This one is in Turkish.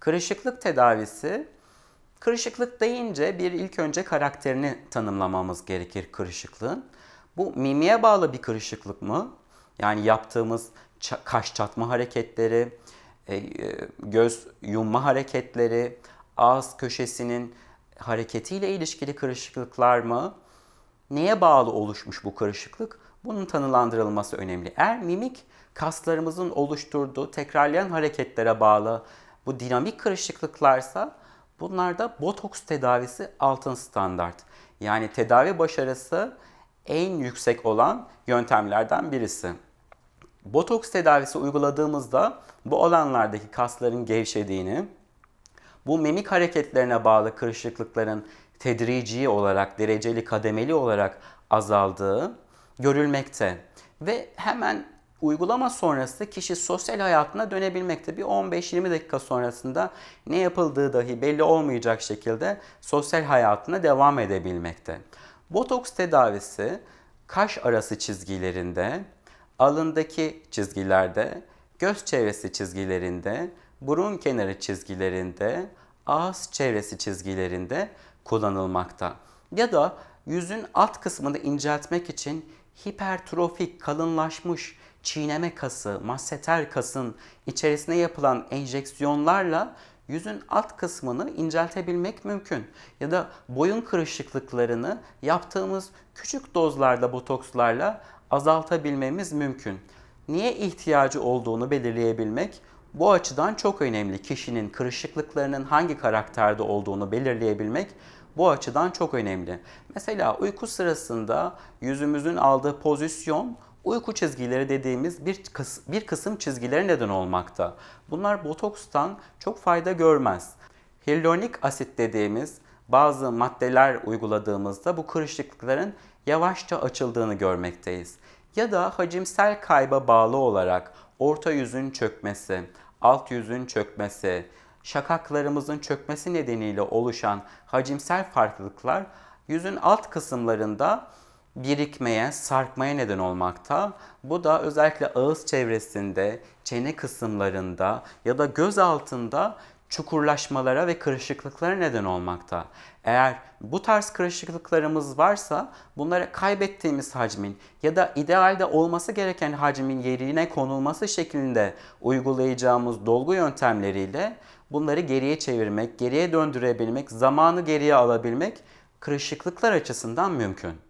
Kırışıklık tedavisi Kırışıklık deyince bir ilk önce karakterini tanımlamamız gerekir kırışıklığın. Bu mimiye bağlı bir kırışıklık mı? Yani yaptığımız kaş çatma hareketleri, e, e, göz yumma hareketleri, ağız köşesinin hareketiyle ilişkili kırışıklıklar mı? Neye bağlı oluşmuş bu kırışıklık? Bunun tanılandırılması önemli. Eğer mimik kaslarımızın oluşturduğu tekrarlayan hareketlere bağlı bu dinamik kırışıklıklarsa bunlar da botoks tedavisi altın standart. Yani tedavi başarısı en yüksek olan yöntemlerden birisi. Botoks tedavisi uyguladığımızda bu alanlardaki kasların gevşediğini, bu mimik hareketlerine bağlı kırışıklıkların tedrici olarak, dereceli kademeli olarak azaldığı görülmekte. Ve hemen Uygulama sonrası kişi sosyal hayatına dönebilmekte. Bir 15-20 dakika sonrasında ne yapıldığı dahi belli olmayacak şekilde sosyal hayatına devam edebilmekte. Botoks tedavisi kaş arası çizgilerinde, alındaki çizgilerde, göz çevresi çizgilerinde, burun kenarı çizgilerinde, ağız çevresi çizgilerinde kullanılmakta. Ya da yüzün alt kısmını inceltmek için hipertrofik, kalınlaşmış, çiğneme kası, masseter kasın içerisine yapılan enjeksiyonlarla yüzün alt kısmını inceltebilmek mümkün. Ya da boyun kırışıklıklarını yaptığımız küçük dozlarda botokslarla azaltabilmemiz mümkün. Niye ihtiyacı olduğunu belirleyebilmek bu açıdan çok önemli. Kişinin kırışıklıklarının hangi karakterde olduğunu belirleyebilmek bu açıdan çok önemli. Mesela uyku sırasında yüzümüzün aldığı pozisyon uyku çizgileri dediğimiz bir, kıs bir kısım çizgilere neden olmakta. Bunlar botokstan çok fayda görmez. Hyaluronik asit dediğimiz bazı maddeler uyguladığımızda bu kırışıklıkların yavaşça açıldığını görmekteyiz. Ya da hacimsel kayba bağlı olarak orta yüzün çökmesi, alt yüzün çökmesi, şakaklarımızın çökmesi nedeniyle oluşan hacimsel farklılıklar yüzün alt kısımlarında birikmeye, sarkmaya neden olmakta. Bu da özellikle ağız çevresinde, çene kısımlarında ya da göz altında çukurlaşmalara ve kırışıklıklara neden olmakta. Eğer bu tarz kırışıklıklarımız varsa bunlara kaybettiğimiz hacmin ya da idealde olması gereken hacmin yerine konulması şeklinde uygulayacağımız dolgu yöntemleriyle bunları geriye çevirmek, geriye döndürebilmek, zamanı geriye alabilmek kırışıklıklar açısından mümkün.